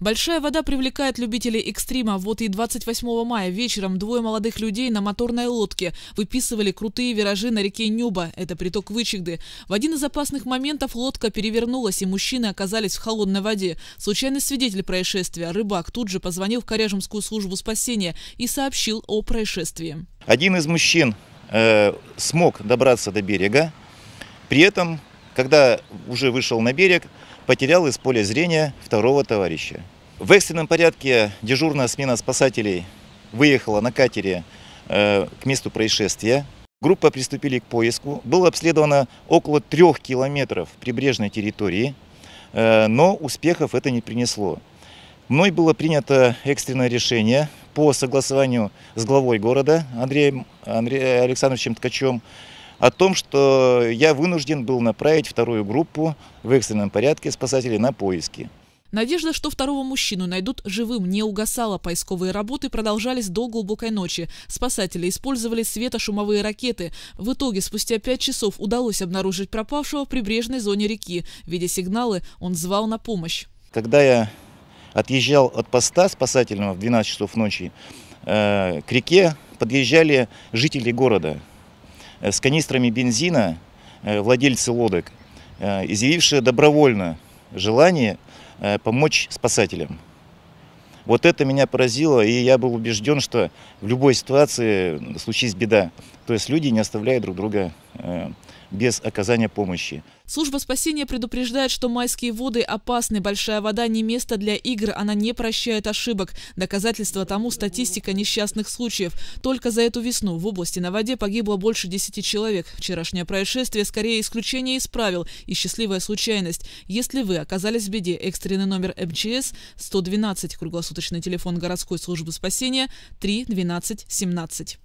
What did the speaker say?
Большая вода привлекает любителей экстрима. Вот и 28 мая вечером двое молодых людей на моторной лодке выписывали крутые виражи на реке Нюба. Это приток Вычегды. В один из опасных моментов лодка перевернулась, и мужчины оказались в холодной воде. Случайный свидетель происшествия, рыбак, тут же позвонил в Коряжемскую службу спасения и сообщил о происшествии. Один из мужчин э, смог добраться до берега. При этом когда уже вышел на берег, потерял из поля зрения второго товарища. В экстренном порядке дежурная смена спасателей выехала на катере э, к месту происшествия. Группа приступили к поиску. Было обследовано около трех километров прибрежной территории, э, но успехов это не принесло. Мной было принято экстренное решение по согласованию с главой города Андреем, Андреем Александровичем Ткачем о том, что я вынужден был направить вторую группу в экстренном порядке спасателей на поиски. Надежда, что второго мужчину найдут живым, не угасала. Поисковые работы продолжались до глубокой ночи. Спасатели использовали светошумовые ракеты. В итоге, спустя пять часов удалось обнаружить пропавшего в прибрежной зоне реки. Видя сигналы, он звал на помощь. Когда я отъезжал от поста спасательного в 12 часов ночи, э, к реке подъезжали жители города – Э, с канистрами бензина э, владельцы лодок, э, изъявившие добровольно желание помочь спасателям. Вот это меня поразило, и я был убежден, что в любой ситуации случись беда. То есть люди не оставляют друг друга Э, без оказания помощи. Служба спасения предупреждает, что майские воды опасны. Большая вода не место для игр, она не прощает ошибок. Доказательство тому статистика несчастных случаев. Только за эту весну в области на воде погибло больше 10 человек. Вчерашнее происшествие скорее исключение из правил и счастливая случайность. Если вы оказались в беде, экстренный номер МЧС 112, круглосуточный телефон городской службы спасения 3 12 17.